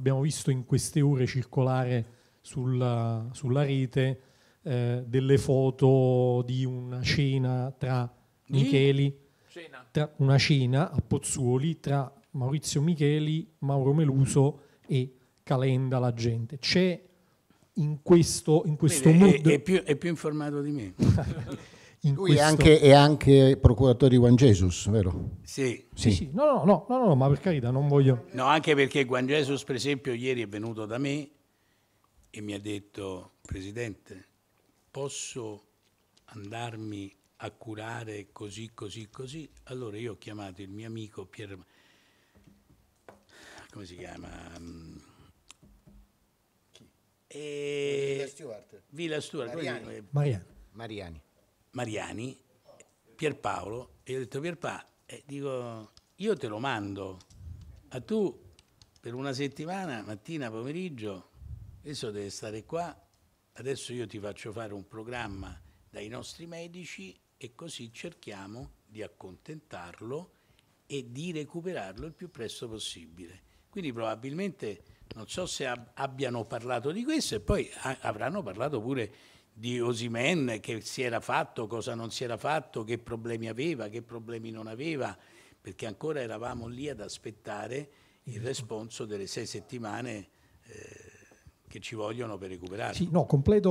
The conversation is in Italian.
abbiamo visto in queste ore circolare sulla, sulla rete eh, delle foto di una cena tra Micheli, cena. Tra una cena a Pozzuoli tra Maurizio Micheli, Mauro Meluso e Calenda la gente. C'è in questo, in questo Vede, mood... È, è, più, è più informato di me. in Lui questo... è, anche, è anche procuratore di Juan Jesus, vero? Sì. Sì. Eh sì. No, no, no, no, ma per carità non voglio... No, anche perché Juan Jesus, per esempio, ieri è venuto da me e mi ha detto, Presidente, posso andarmi a curare così, così, così? Allora io ho chiamato il mio amico Pier... come si chiama? E... Villa Stuart. Villa Stuart. Mariani. Mariani. Mariani, Pierpaolo, e io ho detto Pierpa, eh, dico, io te lo mando, a tu per una settimana, mattina, pomeriggio, adesso devi stare qua, adesso io ti faccio fare un programma dai nostri medici e così cerchiamo di accontentarlo e di recuperarlo il più presto possibile. Quindi probabilmente non so se abbiano parlato di questo e poi avranno parlato pure di Osimen, che si era fatto, cosa non si era fatto, che problemi aveva, che problemi non aveva, perché ancora eravamo lì ad aspettare il esatto. responso delle sei settimane eh, che ci vogliono per recuperare. Sì, no, completo